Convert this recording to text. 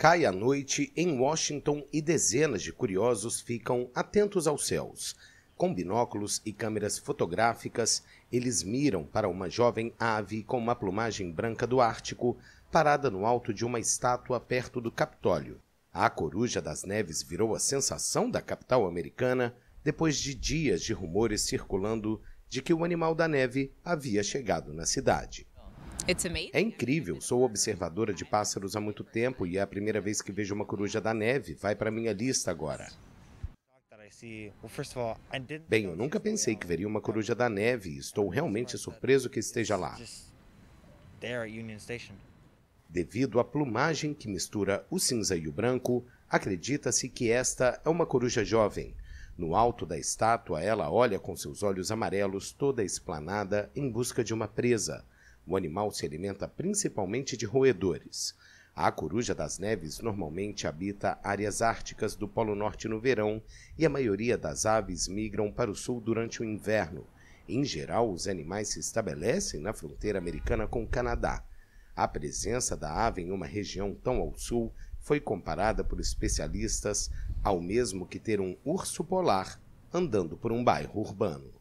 Cai a noite em Washington e dezenas de curiosos ficam atentos aos céus. Com binóculos e câmeras fotográficas, eles miram para uma jovem ave com uma plumagem branca do Ártico, parada no alto de uma estátua perto do Capitólio. A coruja das neves virou a sensação da capital americana depois de dias de rumores circulando de que o animal da neve havia chegado na cidade. É incrível, sou observadora de pássaros há muito tempo e é a primeira vez que vejo uma coruja da neve. Vai para minha lista agora. Bem, eu nunca pensei que veria uma coruja da neve e estou realmente surpreso que esteja lá. Devido à plumagem que mistura o cinza e o branco, acredita-se que esta é uma coruja jovem. No alto da estátua, ela olha com seus olhos amarelos toda a esplanada em busca de uma presa. O animal se alimenta principalmente de roedores. A coruja das neves normalmente habita áreas árticas do Polo Norte no verão e a maioria das aves migram para o sul durante o inverno. Em geral, os animais se estabelecem na fronteira americana com o Canadá. A presença da ave em uma região tão ao sul foi comparada por especialistas ao mesmo que ter um urso polar andando por um bairro urbano.